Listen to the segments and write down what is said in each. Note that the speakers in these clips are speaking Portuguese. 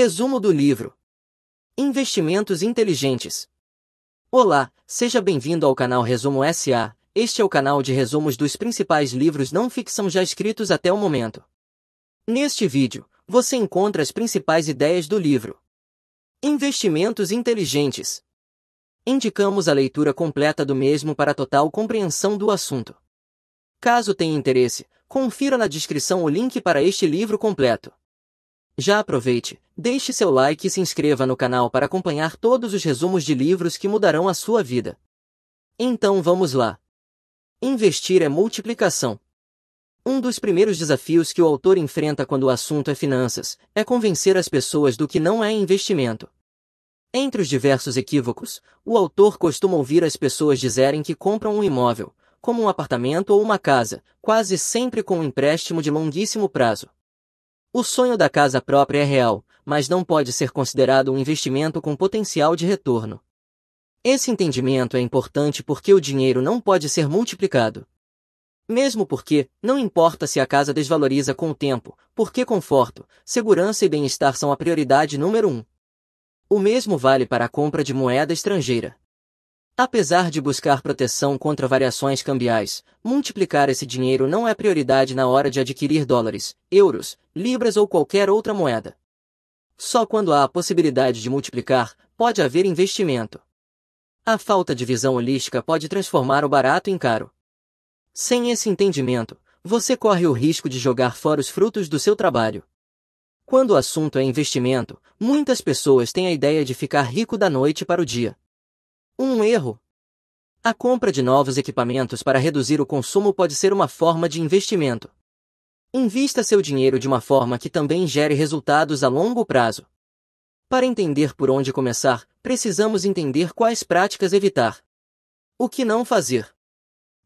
Resumo do livro: Investimentos inteligentes. Olá, seja bem-vindo ao canal Resumo SA. Este é o canal de resumos dos principais livros não ficção já escritos até o momento. Neste vídeo, você encontra as principais ideias do livro. Investimentos inteligentes. Indicamos a leitura completa do mesmo para total compreensão do assunto. Caso tenha interesse, confira na descrição o link para este livro completo. Já aproveite, deixe seu like e se inscreva no canal para acompanhar todos os resumos de livros que mudarão a sua vida. Então vamos lá. Investir é multiplicação. Um dos primeiros desafios que o autor enfrenta quando o assunto é finanças é convencer as pessoas do que não é investimento. Entre os diversos equívocos, o autor costuma ouvir as pessoas dizerem que compram um imóvel, como um apartamento ou uma casa, quase sempre com um empréstimo de longuíssimo prazo. O sonho da casa própria é real, mas não pode ser considerado um investimento com potencial de retorno. Esse entendimento é importante porque o dinheiro não pode ser multiplicado. Mesmo porque, não importa se a casa desvaloriza com o tempo, porque conforto, segurança e bem-estar são a prioridade número um. O mesmo vale para a compra de moeda estrangeira. Apesar de buscar proteção contra variações cambiais, multiplicar esse dinheiro não é prioridade na hora de adquirir dólares, euros, libras ou qualquer outra moeda. Só quando há a possibilidade de multiplicar, pode haver investimento. A falta de visão holística pode transformar o barato em caro. Sem esse entendimento, você corre o risco de jogar fora os frutos do seu trabalho. Quando o assunto é investimento, muitas pessoas têm a ideia de ficar rico da noite para o dia. Um erro. A compra de novos equipamentos para reduzir o consumo pode ser uma forma de investimento. Invista seu dinheiro de uma forma que também gere resultados a longo prazo. Para entender por onde começar, precisamos entender quais práticas evitar. O que não fazer?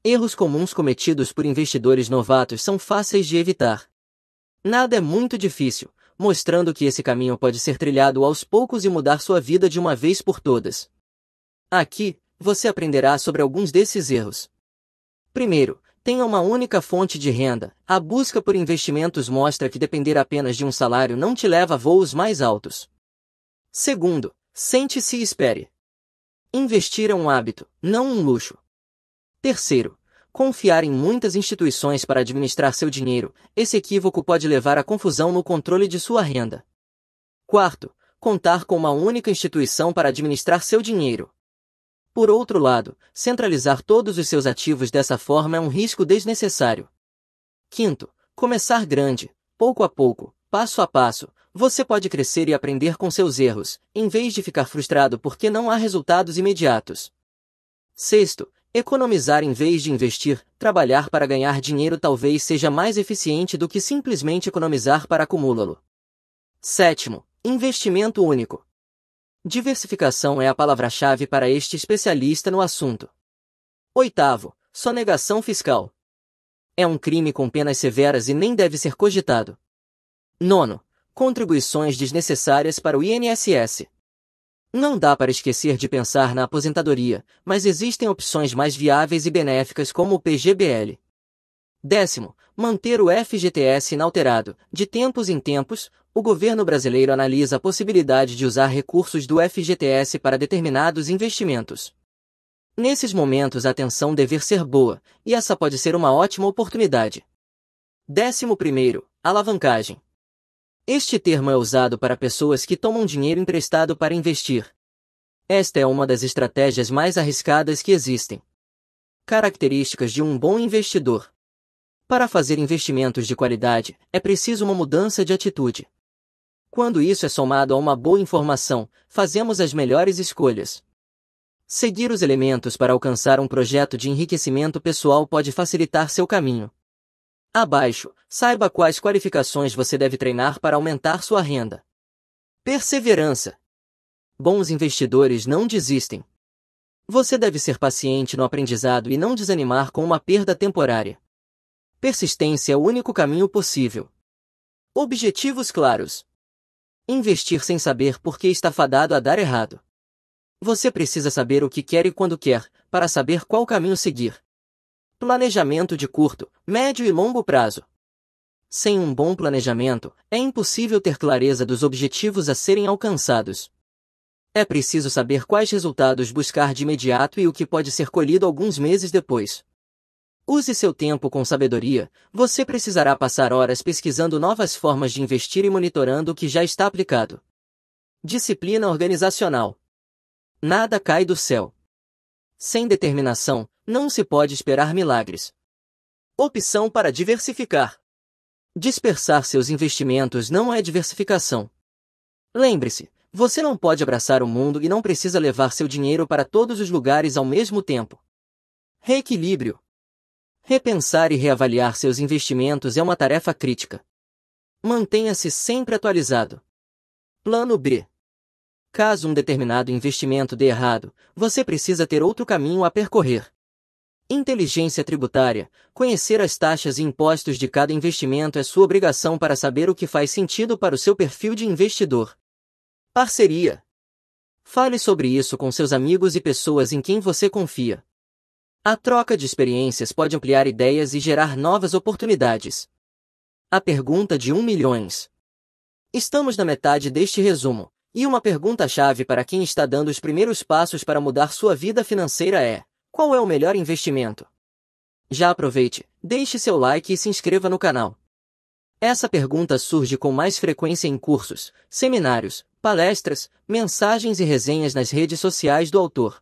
Erros comuns cometidos por investidores novatos são fáceis de evitar. Nada é muito difícil, mostrando que esse caminho pode ser trilhado aos poucos e mudar sua vida de uma vez por todas. Aqui, você aprenderá sobre alguns desses erros. Primeiro, tenha uma única fonte de renda. A busca por investimentos mostra que depender apenas de um salário não te leva a voos mais altos. Segundo, sente-se e espere. Investir é um hábito, não um luxo. Terceiro, confiar em muitas instituições para administrar seu dinheiro. Esse equívoco pode levar à confusão no controle de sua renda. Quarto, contar com uma única instituição para administrar seu dinheiro. Por outro lado, centralizar todos os seus ativos dessa forma é um risco desnecessário. Quinto, começar grande, pouco a pouco, passo a passo, você pode crescer e aprender com seus erros, em vez de ficar frustrado porque não há resultados imediatos. Sexto, economizar em vez de investir, trabalhar para ganhar dinheiro talvez seja mais eficiente do que simplesmente economizar para acumulá-lo. Sétimo, investimento único, Diversificação é a palavra-chave para este especialista no assunto. Oitavo, sonegação fiscal. É um crime com penas severas e nem deve ser cogitado. Nono, contribuições desnecessárias para o INSS. Não dá para esquecer de pensar na aposentadoria, mas existem opções mais viáveis e benéficas como o PGBL. Décimo, manter o FGTS inalterado, de tempos em tempos, o governo brasileiro analisa a possibilidade de usar recursos do FGTS para determinados investimentos. Nesses momentos a atenção deve ser boa, e essa pode ser uma ótima oportunidade. Décimo primeiro, alavancagem. Este termo é usado para pessoas que tomam dinheiro emprestado para investir. Esta é uma das estratégias mais arriscadas que existem. Características de um bom investidor. Para fazer investimentos de qualidade, é preciso uma mudança de atitude. Quando isso é somado a uma boa informação, fazemos as melhores escolhas. Seguir os elementos para alcançar um projeto de enriquecimento pessoal pode facilitar seu caminho. Abaixo, saiba quais qualificações você deve treinar para aumentar sua renda. Perseverança. Bons investidores não desistem. Você deve ser paciente no aprendizado e não desanimar com uma perda temporária. Persistência é o único caminho possível. Objetivos claros. Investir sem saber por que está fadado a dar errado. Você precisa saber o que quer e quando quer, para saber qual caminho seguir. Planejamento de curto, médio e longo prazo. Sem um bom planejamento, é impossível ter clareza dos objetivos a serem alcançados. É preciso saber quais resultados buscar de imediato e o que pode ser colhido alguns meses depois. Use seu tempo com sabedoria, você precisará passar horas pesquisando novas formas de investir e monitorando o que já está aplicado. Disciplina organizacional. Nada cai do céu. Sem determinação, não se pode esperar milagres. Opção para diversificar. Dispersar seus investimentos não é diversificação. Lembre-se, você não pode abraçar o mundo e não precisa levar seu dinheiro para todos os lugares ao mesmo tempo. Reequilíbrio. Repensar e reavaliar seus investimentos é uma tarefa crítica. Mantenha-se sempre atualizado. Plano B. Caso um determinado investimento dê errado, você precisa ter outro caminho a percorrer. Inteligência tributária. Conhecer as taxas e impostos de cada investimento é sua obrigação para saber o que faz sentido para o seu perfil de investidor. Parceria. Fale sobre isso com seus amigos e pessoas em quem você confia. A troca de experiências pode ampliar ideias e gerar novas oportunidades. A pergunta de 1 um milhões. Estamos na metade deste resumo, e uma pergunta-chave para quem está dando os primeiros passos para mudar sua vida financeira é: qual é o melhor investimento? Já aproveite, deixe seu like e se inscreva no canal. Essa pergunta surge com mais frequência em cursos, seminários, palestras, mensagens e resenhas nas redes sociais do autor.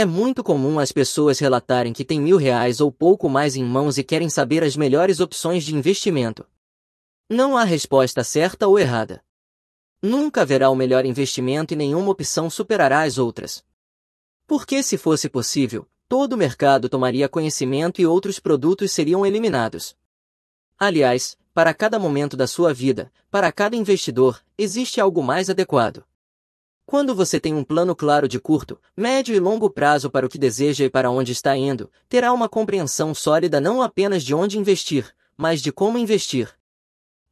É muito comum as pessoas relatarem que têm mil reais ou pouco mais em mãos e querem saber as melhores opções de investimento. Não há resposta certa ou errada. Nunca haverá o melhor investimento e nenhuma opção superará as outras. Porque se fosse possível, todo o mercado tomaria conhecimento e outros produtos seriam eliminados. Aliás, para cada momento da sua vida, para cada investidor, existe algo mais adequado. Quando você tem um plano claro de curto, médio e longo prazo para o que deseja e para onde está indo, terá uma compreensão sólida não apenas de onde investir, mas de como investir.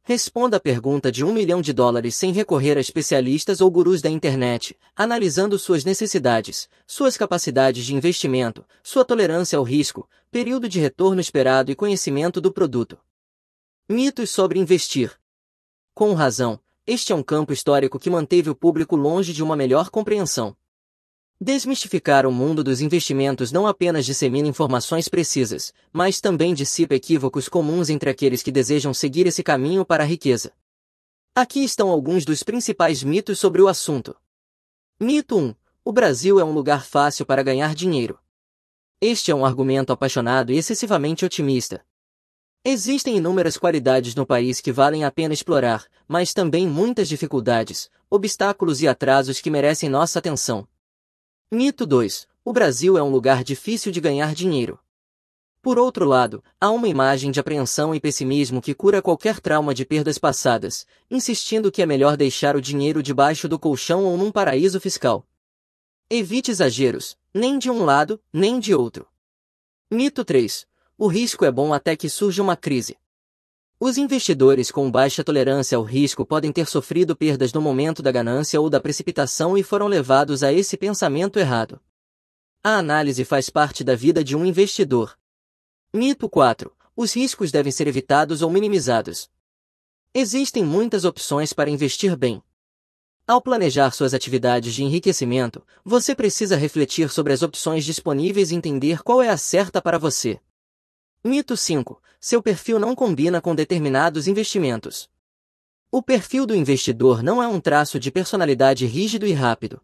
Responda a pergunta de um milhão de dólares sem recorrer a especialistas ou gurus da internet, analisando suas necessidades, suas capacidades de investimento, sua tolerância ao risco, período de retorno esperado e conhecimento do produto. Mitos sobre investir. Com razão, este é um campo histórico que manteve o público longe de uma melhor compreensão. Desmistificar o mundo dos investimentos não apenas dissemina informações precisas, mas também dissipa equívocos comuns entre aqueles que desejam seguir esse caminho para a riqueza. Aqui estão alguns dos principais mitos sobre o assunto. Mito 1. O Brasil é um lugar fácil para ganhar dinheiro. Este é um argumento apaixonado e excessivamente otimista, Existem inúmeras qualidades no país que valem a pena explorar, mas também muitas dificuldades, obstáculos e atrasos que merecem nossa atenção. Mito 2. O Brasil é um lugar difícil de ganhar dinheiro. Por outro lado, há uma imagem de apreensão e pessimismo que cura qualquer trauma de perdas passadas, insistindo que é melhor deixar o dinheiro debaixo do colchão ou num paraíso fiscal. Evite exageros, nem de um lado, nem de outro. Mito 3 o risco é bom até que surja uma crise. Os investidores com baixa tolerância ao risco podem ter sofrido perdas no momento da ganância ou da precipitação e foram levados a esse pensamento errado. A análise faz parte da vida de um investidor. Mito 4. Os riscos devem ser evitados ou minimizados. Existem muitas opções para investir bem. Ao planejar suas atividades de enriquecimento, você precisa refletir sobre as opções disponíveis e entender qual é a certa para você. Mito 5. Seu perfil não combina com determinados investimentos. O perfil do investidor não é um traço de personalidade rígido e rápido.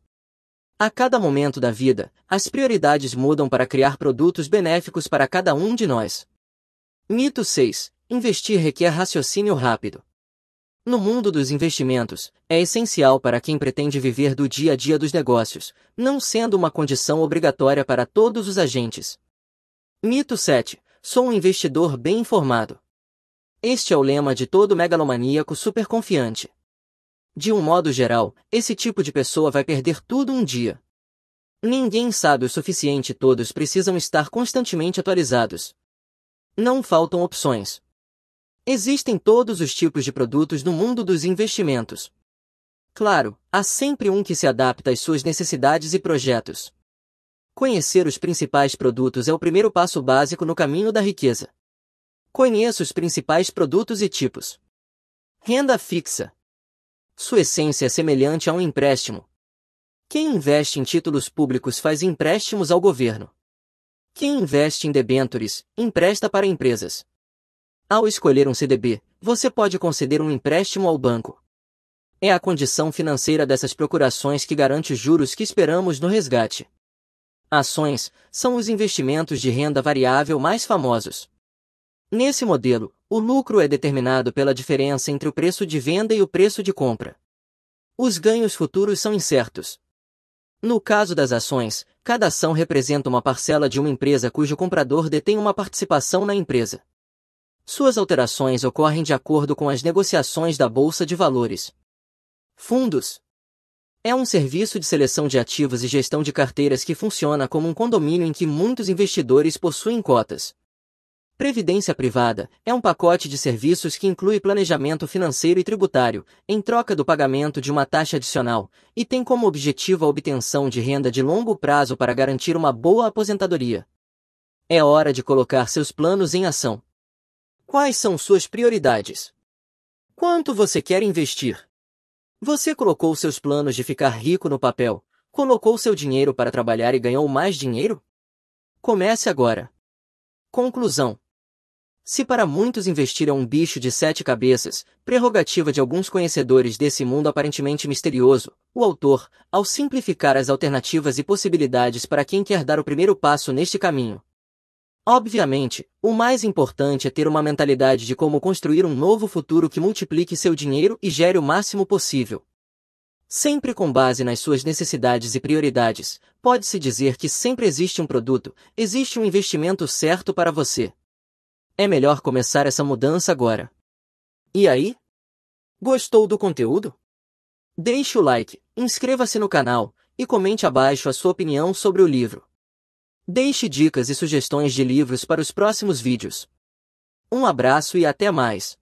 A cada momento da vida, as prioridades mudam para criar produtos benéficos para cada um de nós. Mito 6. Investir requer raciocínio rápido. No mundo dos investimentos, é essencial para quem pretende viver do dia a dia dos negócios, não sendo uma condição obrigatória para todos os agentes. Mito 7. Sou um investidor bem informado. Este é o lema de todo megalomaníaco superconfiante. De um modo geral, esse tipo de pessoa vai perder tudo um dia. Ninguém sabe o suficiente, todos precisam estar constantemente atualizados. Não faltam opções. Existem todos os tipos de produtos no mundo dos investimentos. Claro, há sempre um que se adapta às suas necessidades e projetos. Conhecer os principais produtos é o primeiro passo básico no caminho da riqueza. Conheça os principais produtos e tipos. Renda fixa. Sua essência é semelhante a um empréstimo. Quem investe em títulos públicos faz empréstimos ao governo. Quem investe em debêntures, empresta para empresas. Ao escolher um CDB, você pode conceder um empréstimo ao banco. É a condição financeira dessas procurações que garante os juros que esperamos no resgate. Ações são os investimentos de renda variável mais famosos. Nesse modelo, o lucro é determinado pela diferença entre o preço de venda e o preço de compra. Os ganhos futuros são incertos. No caso das ações, cada ação representa uma parcela de uma empresa cujo comprador detém uma participação na empresa. Suas alterações ocorrem de acordo com as negociações da Bolsa de Valores. Fundos é um serviço de seleção de ativos e gestão de carteiras que funciona como um condomínio em que muitos investidores possuem cotas. Previdência privada é um pacote de serviços que inclui planejamento financeiro e tributário, em troca do pagamento de uma taxa adicional, e tem como objetivo a obtenção de renda de longo prazo para garantir uma boa aposentadoria. É hora de colocar seus planos em ação. Quais são suas prioridades? Quanto você quer investir? Você colocou seus planos de ficar rico no papel, colocou seu dinheiro para trabalhar e ganhou mais dinheiro? Comece agora. Conclusão. Se para muitos investir é um bicho de sete cabeças, prerrogativa de alguns conhecedores desse mundo aparentemente misterioso, o autor, ao simplificar as alternativas e possibilidades para quem quer dar o primeiro passo neste caminho, Obviamente, o mais importante é ter uma mentalidade de como construir um novo futuro que multiplique seu dinheiro e gere o máximo possível. Sempre com base nas suas necessidades e prioridades, pode-se dizer que sempre existe um produto, existe um investimento certo para você. É melhor começar essa mudança agora. E aí? Gostou do conteúdo? Deixe o like, inscreva-se no canal e comente abaixo a sua opinião sobre o livro. Deixe dicas e sugestões de livros para os próximos vídeos. Um abraço e até mais!